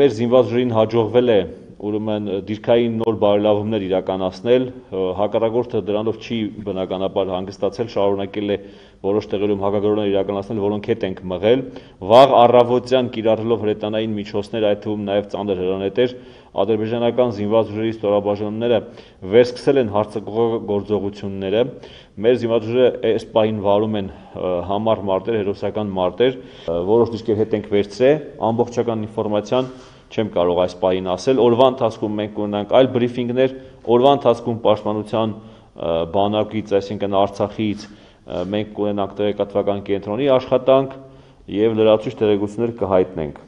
մեր զինված ժրին հաջողվել է ուրեմն դիրքային նոր բարելավումներ իրականացնել, հակառակորդը դրանով չի բնականաբար հանգստացել, շարունակել է որոշ տեղերում հակագրոներ իրականացնել, որոնք հետ ենք մղել։ Վաղ առավոտյան կիրառելով հրետանային միջոցներ, այդ թվում նաև ծանր հրանետեր, ադրբեջանական զինված ուժերի ստորաբաժանումները վերսկսել են հարցակողորձողությունները։ Մեր զինված ուժերը այս պահին վարում են համառ մարտեր, հերոսական մարտեր, որոշ դիրքեր հետ ենք վերցրել, ամբողջական ինֆորմացիան չեմ կարող այս պահին ասել։ Օրվա ընթացքում մենք կունենանք այլ բրիֆինգներ, օրվա ընթացքում պաշտպանության բանակից, այսինքն Արցախից մենք կունենանք տեղեկատվական կենտրոնի աշխատանք եւ լրացուցիչ տեղեկություններ կհայտնենք։